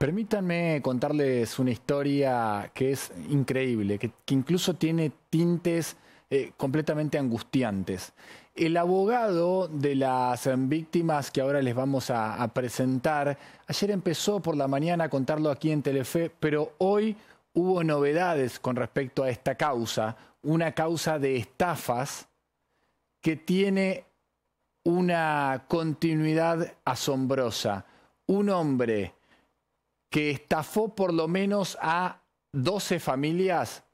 Permítanme contarles una historia que es increíble, que, incluso tiene tintes eh, completamente angustiantes. El abogado de las víctimas que ahora les vamos a, a presentar, ayer empezó por la mañana a contarlo aquí en Telefe, pero hoy hubo novedades con respecto a esta causa, una causa de estafas que tiene una continuidad asombrosa. Un hombre que estafó por lo menos a 12 familias,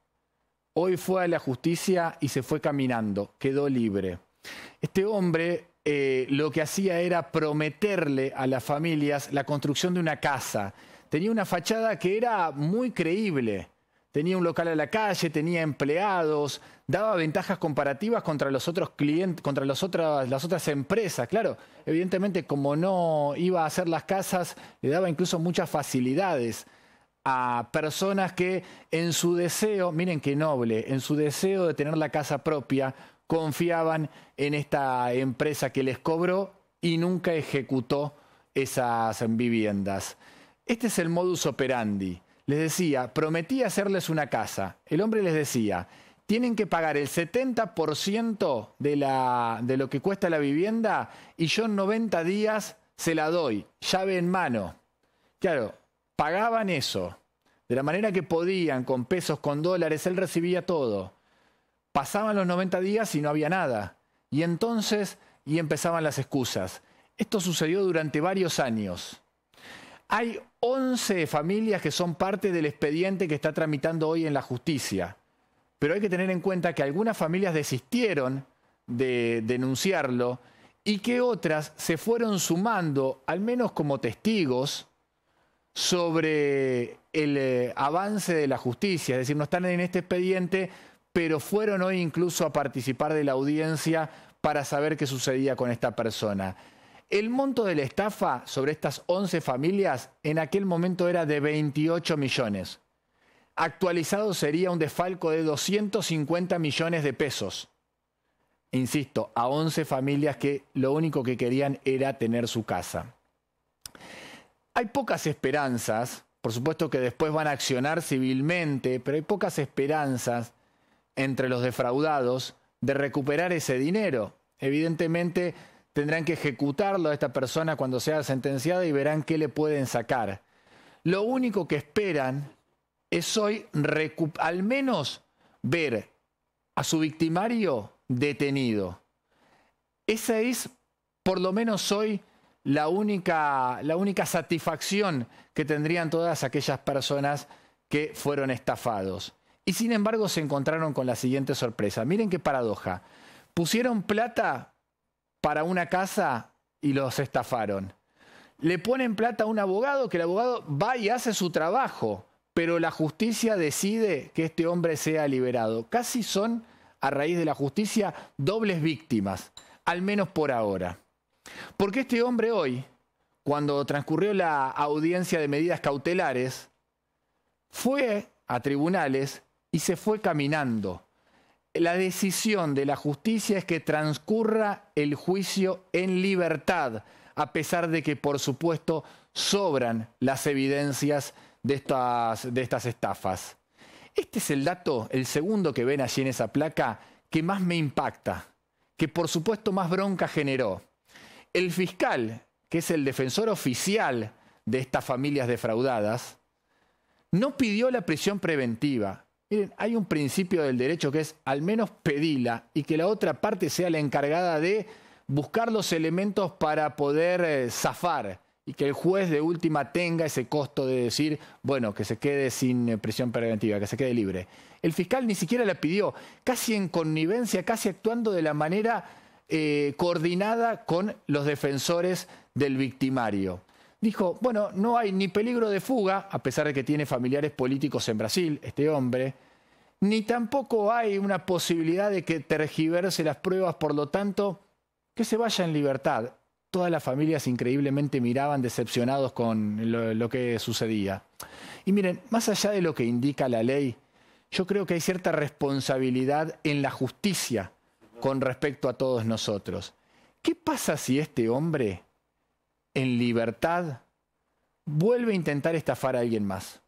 hoy fue a la justicia y se fue caminando, quedó libre. Este hombre eh, lo que hacía era prometerle a las familias la construcción de una casa. Tenía una fachada que era muy creíble tenía un local a la calle, tenía empleados, daba ventajas comparativas contra los otros clientes, contra las otras empresas. Claro, evidentemente como no iba a hacer las casas, le daba incluso muchas facilidades a personas que en su deseo, miren qué noble, en su deseo de tener la casa propia, confiaban en esta empresa que les cobró y nunca ejecutó esas viviendas. Este es el modus operandi les decía, prometí hacerles una casa. El hombre les decía, tienen que pagar el 70% de, de lo que cuesta la vivienda y yo en 90 días se la doy, llave en mano. Claro, pagaban eso. De la manera que podían, con pesos, con dólares, él recibía todo. Pasaban los 90 días y no había nada. Y entonces, y empezaban las excusas. Esto sucedió durante varios años. Hay 11 familias que son parte del expediente que está tramitando hoy en la justicia, pero hay que tener en cuenta que algunas familias desistieron de denunciarlo y que otras se fueron sumando, al menos como testigos, sobre el eh, avance de la justicia. Es decir, no están en este expediente, pero fueron hoy incluso a participar de la audiencia para saber qué sucedía con esta persona. El monto de la estafa sobre estas 11 familias en aquel momento era de 28 millones. Actualizado sería un desfalco de 250 millones de pesos. Insisto, a 11 familias que lo único que querían era tener su casa. Hay pocas esperanzas, por supuesto que después van a accionar civilmente, pero hay pocas esperanzas entre los defraudados de recuperar ese dinero. Evidentemente, tendrán que ejecutarlo a esta persona cuando sea sentenciada y verán qué le pueden sacar. Lo único que esperan es hoy al menos ver a su victimario detenido. Esa es, por lo menos hoy, la única, la única satisfacción que tendrían todas aquellas personas que fueron estafados. Y sin embargo se encontraron con la siguiente sorpresa. Miren qué paradoja. Pusieron plata para una casa y los estafaron. Le ponen plata a un abogado que el abogado va y hace su trabajo, pero la justicia decide que este hombre sea liberado. Casi son, a raíz de la justicia, dobles víctimas, al menos por ahora. Porque este hombre hoy, cuando transcurrió la audiencia de medidas cautelares, fue a tribunales y se fue caminando la decisión de la justicia es que transcurra el juicio en libertad, a pesar de que, por supuesto, sobran las evidencias de estas, de estas estafas. Este es el dato, el segundo que ven allí en esa placa, que más me impacta, que por supuesto más bronca generó. El fiscal, que es el defensor oficial de estas familias defraudadas, no pidió la prisión preventiva, Miren, eh, hay un principio del derecho que es al menos pedila y que la otra parte sea la encargada de buscar los elementos para poder eh, zafar y que el juez de última tenga ese costo de decir, bueno, que se quede sin eh, prisión preventiva, que se quede libre. El fiscal ni siquiera la pidió, casi en connivencia, casi actuando de la manera coordinada con los defensores del victimario dijo, bueno, no hay ni peligro de fuga, a pesar de que tiene familiares políticos en Brasil, este hombre, ni tampoco hay una posibilidad de que tergiverse las pruebas, por lo tanto, que se vaya en libertad. Todas las familias increíblemente miraban decepcionados con lo, lo que sucedía. Y miren, más allá de lo que indica la ley, yo creo que hay cierta responsabilidad en la justicia con respecto a todos nosotros. ¿Qué pasa si este hombre en libertad, vuelve a intentar estafar a alguien más.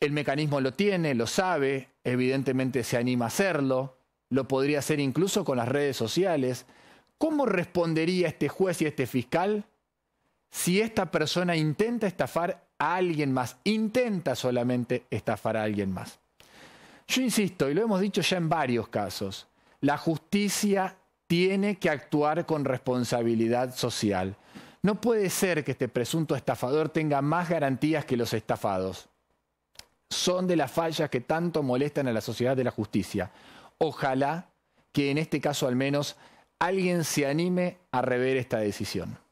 El mecanismo lo tiene, lo sabe, evidentemente se anima a hacerlo, lo podría hacer incluso con las redes sociales. ¿Cómo respondería este juez y este fiscal si esta persona intenta estafar a alguien más? Intenta solamente estafar a alguien más. Yo insisto, y lo hemos dicho ya en varios casos, la justicia tiene que actuar con responsabilidad social. No puede ser que este presunto estafador tenga más garantías que los estafados. Son de las fallas que tanto molestan a la sociedad de la justicia. Ojalá que en este caso al menos alguien se anime a rever esta decisión.